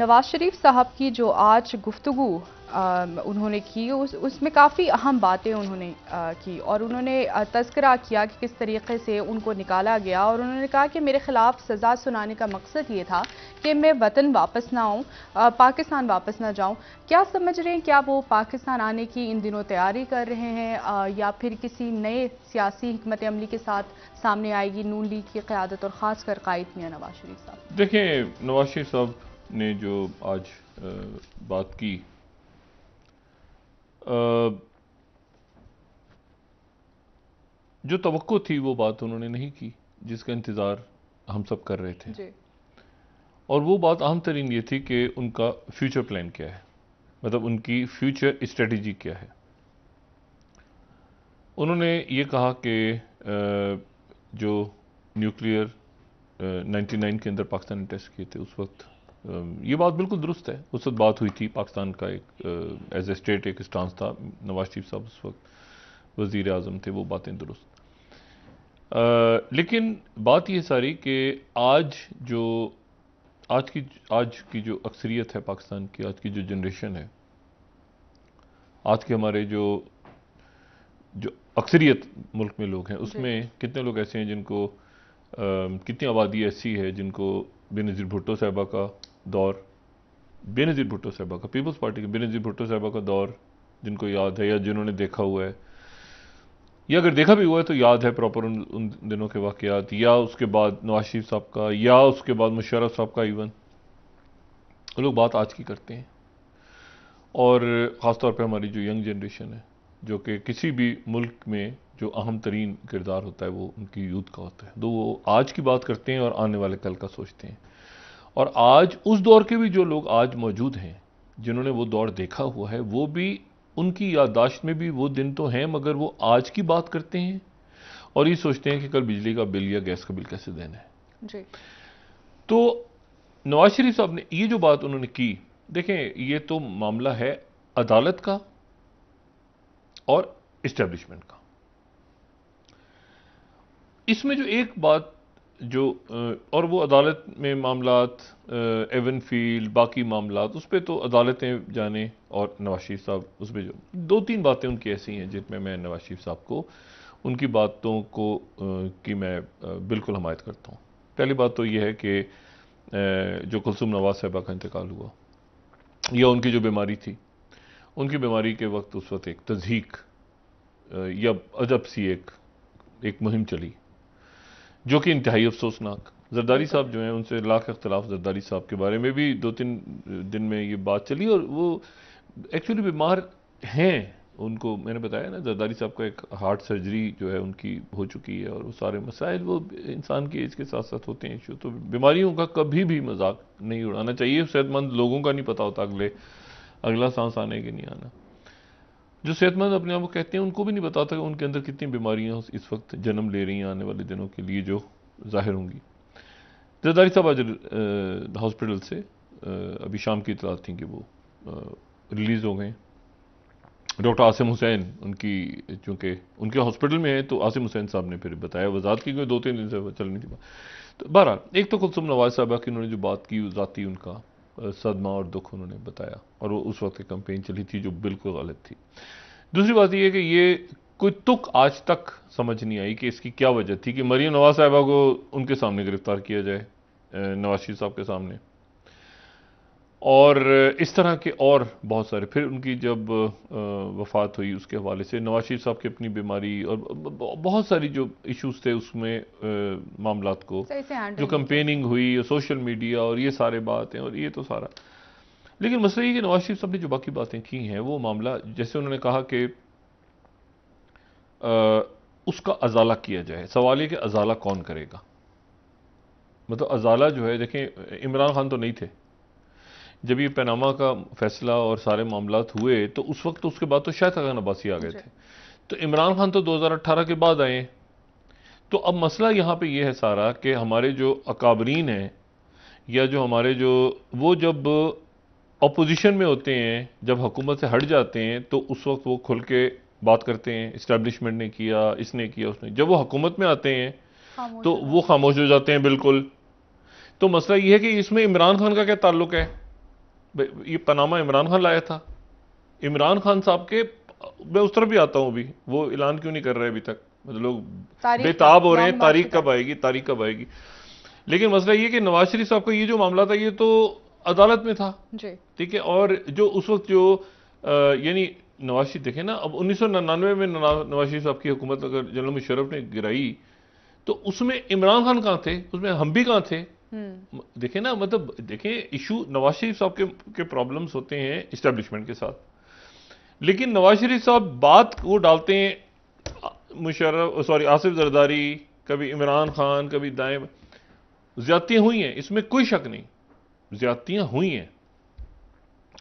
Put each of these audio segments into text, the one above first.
नवाज शरीफ साहब की जो आज गुफ्तु उन्होंने की उस उसमें काफ़ी अहम बातें उन्होंने आ, की और उन्होंने तस्करा किया कि किस तरीके से उनको निकाला गया और उन्होंने कहा कि मेरे ख़िलाफ़ सज़ा सुनाने का मकसद ये था कि मैं वतन वापस ना आऊँ पाकिस्तान वापस ना जाऊँ क्या समझ रहे हैं क्या वो पाकिस्तान आने की इन दिनों तैयारी कर रहे हैं आ, या फिर किसी नए सियासी हमत अमली के साथ सामने आएगी नू लीग की क़्यादत और ख़ास कर कायद मियाँ नवाज शरीफ साहब देखिए नवाज शरीफ साहब ने जो आज बात की जो तो थी वो बात उन्होंने नहीं की जिसका इंतज़ार हम सब कर रहे थे और वो बात अहम तरीन ये थी कि उनका फ्यूचर प्लान क्या है मतलब उनकी फ्यूचर स्ट्रेटजी क्या है उन्होंने ये कहा कि जो न्यूक्लियर 99 के अंदर पाकिस्तान ने टेस्ट किए थे उस वक्त ये बात बिल्कुल दुरुस्त है उस वक्त बात हुई थी पाकिस्तान का एक एज ए स्टेट एक स्टांस था नवाज शरीफ साहब उस वक्त वजीर अजम थे वो बातें दुरुस्त लेकिन बात ये सारी कि आज जो आज की आज की जो अक्सरियत है पाकिस्तान की आज की जो जनरेशन है आज के हमारे जो जो अक्सरियत मुल्क में लोग हैं उसमें कितने लोग ऐसे हैं जिनको आ, कितनी आबादी ऐसी है जिनको बेनज़ीर भुट्टो साहबा का दौर बेनज़ीर भुट्टो साहबा का पीपल्स पार्टी के बेनज़ीर भुट्टो साहबा का दौर जिनको याद है या जिन्होंने देखा हुआ है या अगर देखा भी हुआ है तो याद है प्रॉपर उन, उन दिनों के वाक़ात या उसके बाद नवाज शरीफ साहब का या उसके बाद मुशरफ साहब का इवन वो लोग बात आज की करते हैं और खासतौर पर हमारी जो यंग जनरेशन है जो कि किसी भी मुल्क में जो अहम तरीन किरदार होता है वो उनकी यूथ का होता है तो वो आज की बात करते हैं और आने वाले कल का सोचते हैं और आज उस दौर के भी जो लोग आज मौजूद हैं जिन्होंने वो दौर देखा हुआ है वो भी उनकी याददाश्त में भी वो दिन तो हैं मगर वो आज की बात करते हैं और ये सोचते हैं कि कल बिजली का बिल या गैस का बिल कैसे देना है जी तो नवाज शरीफ साहब ने ये जो बात उन्होंने की देखें ये तो मामला है अदालत का और इस्टेब्लिशमेंट का इसमें जो एक बात जो और वो अदालत में मामला एवन फील्ड बाकी मामला उस पर तो अदालतें जाने और नवाज शरीफ साहब उस पर जो दो तीन बातें उनकी ऐसी हैं जिनमें मैं नवाज शरीफ साहब को उनकी बातों को की मैं बिल्कुल हमायत करता हूँ पहली बात तो यह है कि जो कुलसुम नवाज साहबा का इंतकाल हुआ या उनकी जो बीमारी थी उनकी बीमारी के वक्त उस वक्त एक तजीक या अजब सी एक एक मुहिम चली जो कि इंतहाई अफसोसनाक जरदारी साहब जो हैं उनसे लाख अख्तलाफ जरदारी साहब के बारे में भी दो तीन दिन में ये बात चली और वो एक्चुअली बीमार हैं उनको मैंने बताया ना जरदारी साहब का एक हार्ट सर्जरी जो है उनकी हो चुकी है और वो सारे मसाइल वो इंसान की एज के साथ साथ होते हैं इशू तो बीमारियों का कभी भी मजाक नहीं उड़ाना चाहिए सेहतमंद लोगों का नहीं पता होता अगले अगला सांस आने के नहीं आना जो सेहतमंद अपने आप को कहते हैं उनको भी नहीं बताता कि उनके अंदर कितनी बीमारियाँ इस वक्त जन्म ले रही हैं आने वाले दिनों के लिए जो ज़ाहिर होंगी जरदारी साहब आज हॉस्पिटल से अभी शाम की इतला थी कि वो रिलीज़ हो गए डॉक्टर आसिम हुसैन उनकी चूँकि उनके हॉस्पिटल में है तो आसिम हुसैन साहब ने फिर बताया वजात की क्योंकि दो तीन दिन से चल नहीं थी तो बहरहाल एक तो कुलसुम नवाज साहबा की उन्होंने जो बात की ज़ाती उनका सदमा और दुख उन्होंने बताया और वो उस वक्त की कंपेन चली थी जो बिल्कुल गलत थी दूसरी बात यह है कि ये कोई तुक आज तक समझ नहीं आई कि इसकी क्या वजह थी कि मरियम नवाज साहिबा को उनके सामने गिरफ्तार किया जाए नवाज शरीफ साहब के सामने और इस तरह के और बहुत सारे फिर उनकी जब वफात हुई उसके हवाले से नवाज शरीफ साहब की अपनी बीमारी और बहुत सारी जो इश्यूज थे उसमें मामला को जो कंपेनिंग हुई और सोशल मीडिया और ये सारे बातें और ये तो सारा लेकिन मसला ये कि नवाज शरीफ साहब ने जो बाकी बातें की हैं वो मामला जैसे उन्होंने कहा कि उसका अजाला किया जाए सवाल ये कि अजाला कौन करेगा मतलब अजाला जो है देखें इमरान खान तो नहीं थे जब ये पैनामा का फैसला और सारे मामला हुए तो उस वक्त तो उसके बाद तो शायद अगन अब्बासी आ गए थे तो इमरान खान तो 2018 के बाद आए तो अब मसला यहाँ पे ये है सारा कि हमारे जो अकाबरीन हैं या जो हमारे जो वो जब अपोजिशन में होते हैं जब हुकूमत से हट जाते हैं तो उस वक्त वो खुल के बात करते हैं इस्टेब्लिशमेंट ने किया इसने किया उसने जब वो हुकूमत में आते हैं तो वो खामोश हो जाते हैं बिल्कुल तो मसला ये है कि इसमें इमरान खान का क्या ताल्लुक है ये पनामा इमरान खान लाया था इमरान खान साहब के मैं उस तरफ भी आता हूँ अभी वो ऐलान क्यों नहीं कर रहे अभी तक मतलब लोग बेताब हो रहे हैं तारीख कब आएगी तारीख कब आएगी लेकिन मसला ये कि नवाज शरीफ साहब का ये जो मामला था ये तो अदालत में था ठीक है और जो उस वक्त जो यानी नवाज शरीफ देखे ना अब उन्नीस सौ निन्यानवे में नवाज शरीफ साहब की हुकूमत अगर जनरल मुशरफ ने गिराई तो उसमें इमरान खान कहाँ थे उसमें हम भी कहाँ थे हम्म। देखे ना मतलब देखें इशू नवाज शरीफ साहब के, के प्रॉब्लम्स होते हैं इस्टेब्लिशमेंट के साथ लेकिन नवाज शरीफ साहब बात वो डालते हैं मुशर्रफ सॉरी आसिफ जरदारी कभी इमरान खान कभी दाए ज्यादतियां हुई हैं इसमें कोई शक नहीं ज्यादतियां हुई हैं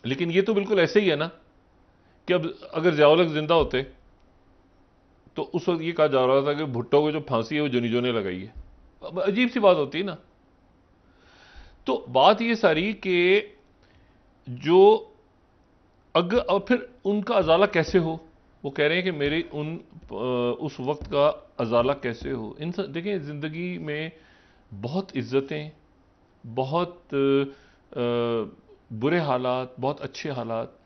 लेकिन ये तो बिल्कुल ऐसे ही है ना कि अब अगर जयालक जिंदा होते तो उस वक्त ये कहा जा रहा था कि भुट्टो को जो फांसी है वो जोनी जोने लगाई है अजीब सी बात होती है ना तो बात ये सारी कि जो अगर और फिर उनका अजाला कैसे हो वो कह रहे हैं कि मेरे उन उस वक्त का अजाला कैसे हो इन देखें ज़िंदगी में बहुत इज़्ज़तें बहुत बुरे हालात बहुत अच्छे हालात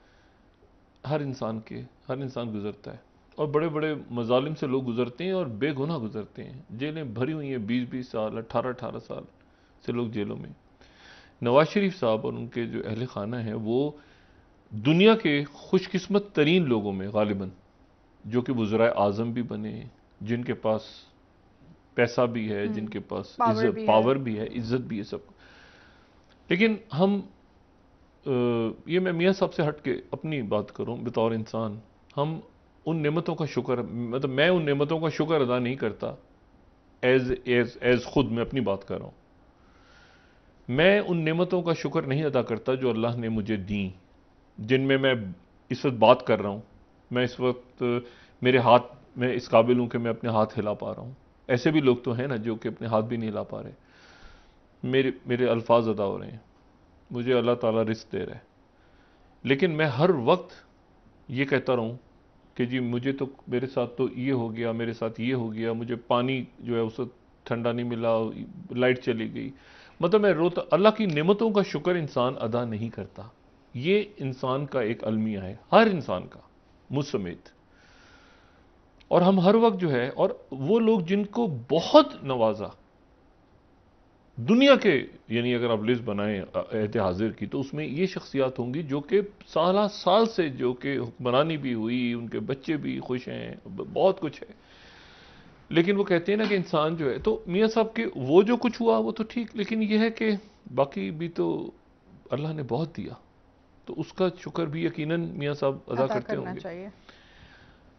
हर इंसान के हर इंसान गुजरता है और बड़े बड़े मजालिम से लोग गुजरते हैं और बेगुनाह गुजरते हैं जेलें भरी हुई हैं बीस बीस साल अट्ठारह अठारह साल से लोग जेलों में नवाज शरीफ साहब और उनके जो अहल खाना हैं वो दुनिया के खुशकस्मत तरीन लोगों में गालिबा जो कि वज़रा आज़म भी बने जिनके पास पैसा भी है हम्म। जिनके पास पावर भी, पावर भी है इज्जत भी है सब लेकिन हम ये मैं मियाँ साहब से हट के अपनी बात करूँ बतौर इंसान हम उन नेमतों का शुक्र मतलब मैं उन नेमतों का शुक्र अदा नहीं करता एज एज एज खुद मैं अपनी बात कर रहा हूँ मैं उन नेमतों का शुक्र नहीं अदा करता जो अल्लाह ने मुझे दी जिनमें मैं इस वक्त बात कर रहा हूँ मैं इस वक्त मेरे हाथ में इस काबिल हूँ कि मैं अपने हाथ हिला पा रहा हूँ ऐसे भी लोग तो हैं ना जो कि अपने हाथ भी नहीं हिला पा रहे मेरे मेरे अल्फाज अदा हो रहे हैं मुझे अल्लाह ताला रिस्क दे रहा है लेकिन मैं हर वक्त ये कहता रहूँ कि जी मुझे तो मेरे साथ तो ये हो गया मेरे साथ ये हो गया मुझे पानी जो है वक्त ठंडा नहीं मिला लाइट चली गई मतलब मैं रोता अल्लाह की नेमतों का शुक्र इंसान अदा नहीं करता ये इंसान का एक अलमिया है हर इंसान का मुझ समेत और हम हर वक्त जो है और वो लोग जिनको बहुत नवाजा दुनिया के यानी अगर आप लिस्ट बनाएं एहत हाजिर की तो उसमें ये शख्सियात होंगी जो कि साल साल से जो कि हुक्मरानी भी हुई उनके बच्चे भी खुश हैं बहुत कुछ है लेकिन वो कहते हैं ना कि इंसान जो है तो मियाँ साहब के वो जो कुछ हुआ वो तो ठीक लेकिन यह है कि बाकी भी तो अल्लाह ने बहुत दिया तो उसका शुक्र भी यकीनन मियाँ साहब अदा करते होंगे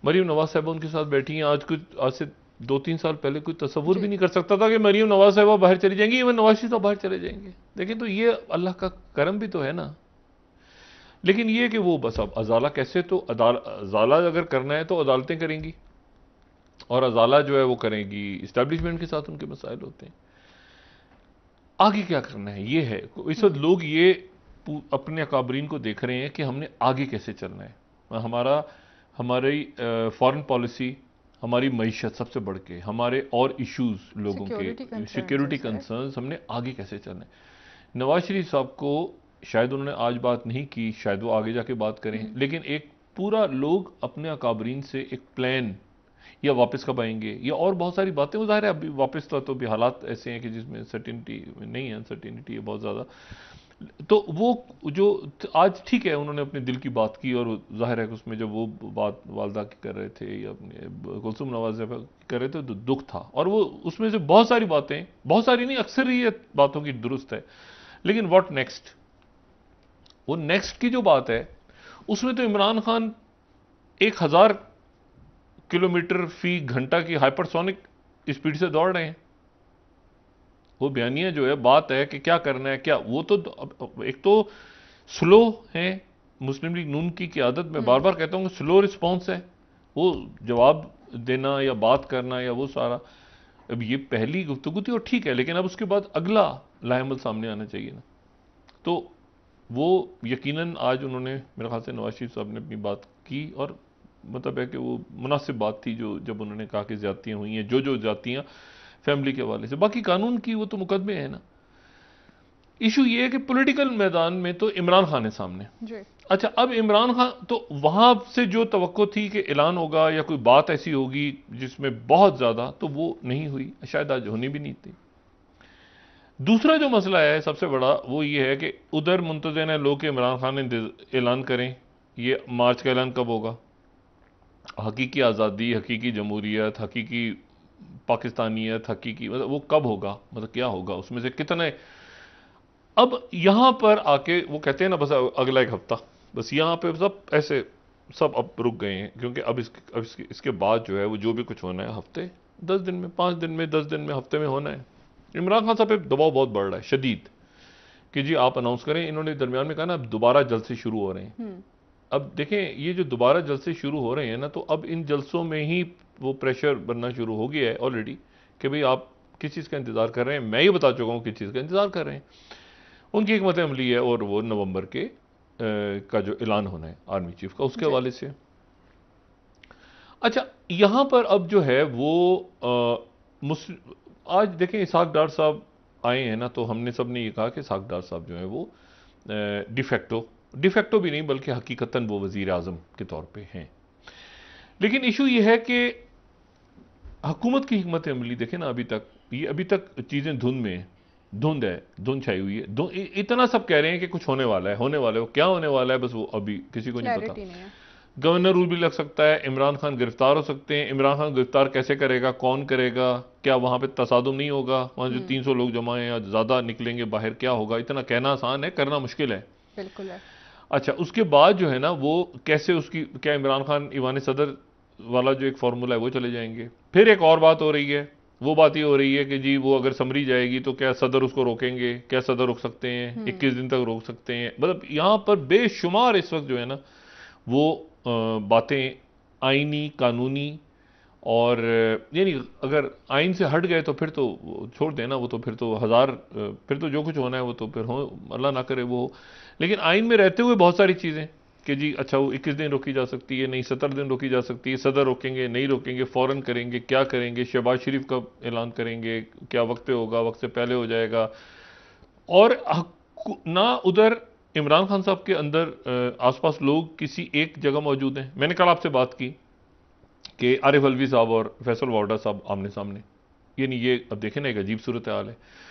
मरीम नवाज साहबा उनके साथ बैठी हैं आज कुछ आज से दो तीन साल पहले कोई तस्वुर भी नहीं कर सकता था कि मरीम नवाज साहबा बाहर चली जाएंगी इवन नवाज शरीफ बाहर चले जाएंगे लेकिन तो ये अल्लाह का करम भी तो है ना लेकिन ये कि वो बस अब अजाला कैसे तो अदाला अगर करना है तो अदालतें करेंगी और अजाला जो है वो करेंगी इस्टेब्लिशमेंट के साथ उनके मसाइल होते हैं आगे क्या करना है ये है इस वक्त लोग ये अपने अकाबरीन को देख रहे हैं कि हमने आगे कैसे चलना है हमारा हमारी फॉरेन पॉलिसी हमारी मीशत सबसे बढ़ के हमारे और इश्यूज लोगों के सिक्योरिटी कंसर्न हमने आगे कैसे चलना है नवाज शरीफ साहब को शायद उन्होंने आज बात नहीं की शायद वो आगे जाके बात करें हम्म। लेकिन एक पूरा लोग अपने अकाबरीन से एक प्लान या वापस कब आएंगे या और बहुत सारी बातें वो जाहिर है अभी वापस तो अभी तो हालात ऐसे हैं कि जिसमें सर्टिनिटी नहीं है अनसर्टिनिटी है बहुत ज़्यादा तो वो जो आज ठीक है उन्होंने अपने दिल की बात की और जाहिर है कि उसमें जब वो बात वालदा की कर रहे थे या अपने कुलसुम नवाज कर रहे थे तो दुख था और वो उसमें से बहुत सारी बातें बहुत सारी नहीं अक्सर ही ये बातों की दुरुस्त है लेकिन वॉट नेक्स्ट वो नेक्स्ट की जो बात है उसमें तो इमरान खान एक हज़ार किलोमीटर फी घंटा की हाइपरसोनिक स्पीड से दौड़ रहे हैं वो बयानिया जो है बात है कि क्या करना है क्या वो तो एक तो स्लो है मुस्लिम लीग नून की की आदत में हम्म। बार बार कहता हूँ स्लो रिस्पॉन्स है वो जवाब देना या बात करना या वो सारा अब ये पहली गुफ्तगु थी और ठीक है लेकिन अब उसके बाद अगला लाहमल सामने आना चाहिए ना तो वो यकीनन आज उन्होंने मेरे ख्याल से नवाज शरीफ साहब ने अपनी बात की और मतलब है कि वो मुनासिब बात थी जो जब उन्होंने कहा कि ज्यादतियाँ हुई हैं जो जो जातियाँ फैमिली के हवाले से बाकी कानून की वो तो मुकदमे हैं ना इशू ये है कि पोलिटिकल मैदान में तो इमरान खान है सामने अच्छा अब इमरान खान तो वहाँ से जो तो थी कि ऐलान होगा या कोई बात ऐसी होगी जिसमें बहुत ज़्यादा तो वो नहीं हुई शायद आज होनी भी नहीं थी दूसरा जो मसला है सबसे बड़ा वो ये है कि उधर मुंतजन है लोग इमरान खान ऐलान करें ये मार्च का ऐलान कब होगा हकीकी आज़ादी हकीकी जमहूरीत हकीकी पाकिस्तानियत हकीकी मतलब वो कब होगा मतलब क्या होगा उसमें से कितने अब यहाँ पर आके वो कहते हैं ना बस अगला एक हफ्ता बस यहाँ पे सब ऐसे सब अब रुक गए हैं क्योंकि अब इसके अब इसके, इसके बाद जो है वो जो भी कुछ होना है हफ्ते दस दिन में पाँच दिन में दस दिन में हफ्ते में होना है इमरान खान साहब पे दबाव बहुत बढ़ रहा है शदीद कि जी आप अनाउंस करें इन्होंने दरमियान में कहा ना अब दोबारा से शुरू हो रहे हैं हम्म। अब देखें ये जो दोबारा जलसे शुरू हो रहे हैं ना तो अब इन जलसों में ही वो प्रेशर बनना शुरू हो गया है ऑलरेडी कि भाई आप किस चीज़ का इंतज़ार कर रहे हैं मैं ये बता चुका हूँ किस चीज़ का इंतज़ार कर रहे हैं उनकी एक मत अमली है और वो नवंबर के आ, का जो ऐलान होना है आर्मी चीफ का उसके हवाले से अच्छा यहाँ पर अब जो है वो आ, आज देखें इसाक डार साहब आए हैं ना तो हमने सब ने ये कहा कि इसाक डार साहब जो है वो डिफेक्टो डिफेक्टो भी नहीं बल्कि हकीकता वो वजीर अजम के तौर पर हैं लेकिन इशू यह है कि हकूमत की हमत अमली देखें ना अभी तक ये अभी तक चीज़ें धुंध में धुंध है धुंध छाई हुई है इतना सब कह रहे हैं कि कुछ होने वाला है होने वाला है वो क्या होने वाला है बस वो अभी किसी को नहीं पता गवर्नर रूल भी लग सकता है इमरान खान गिरफ्तार हो सकते हैं इमरान खान गिरफ्तार कैसे करेगा कौन करेगा क्या वहाँ पे तसादम नहीं होगा वहाँ जो हम्म। तीन सौ लोग जमा हैं या ज़्यादा निकलेंगे बाहर क्या होगा इतना कहना आसान है करना मुश्किल है बिल्कुल है अच्छा उसके बाद जो है ना वो कैसे उसकी क्या इमरान खान ईवान सदर वाला जो एक फार्मूला है वो चले जाएंगे फिर एक और बात हो रही है वो बात ये हो रही है कि जी वो अगर समरी जाएगी तो क्या सदर उसको रोकेंगे क्या सदर रोक सकते हैं हम्म। इक्कीस दिन तक रोक सकते हैं मतलब यहाँ पर बेशुमार इस वक्त जो है ना वो बातें आइनी कानूनी और यानी अगर आइन से हट गए तो फिर तो छोड़ देना वो तो फिर तो हज़ार फिर तो जो कुछ होना है वो तो फिर हो अल्लाह ना करे वो लेकिन आइन में रहते हुए बहुत सारी चीज़ें कि जी अच्छा वो इक्कीस दिन रोकी जा सकती है नहीं सत्तर दिन रोकी जा सकती है सदर रोकेंगे नहीं रोकेंगे फ़ौरन करेंगे क्या करेंगे शहबाज शरीफ का ऐलान करेंगे क्या वक्त पे होगा वक्त से पहले हो जाएगा और ना उधर इमरान खान साहब के अंदर आसपास लोग किसी एक जगह मौजूद हैं मैंने कल आपसे बात की कि आरिफ अलवी साहब और फैसल वाडा साहब आमने सामने यानी ये अब देखें ना एक अजीब सूरत हाल है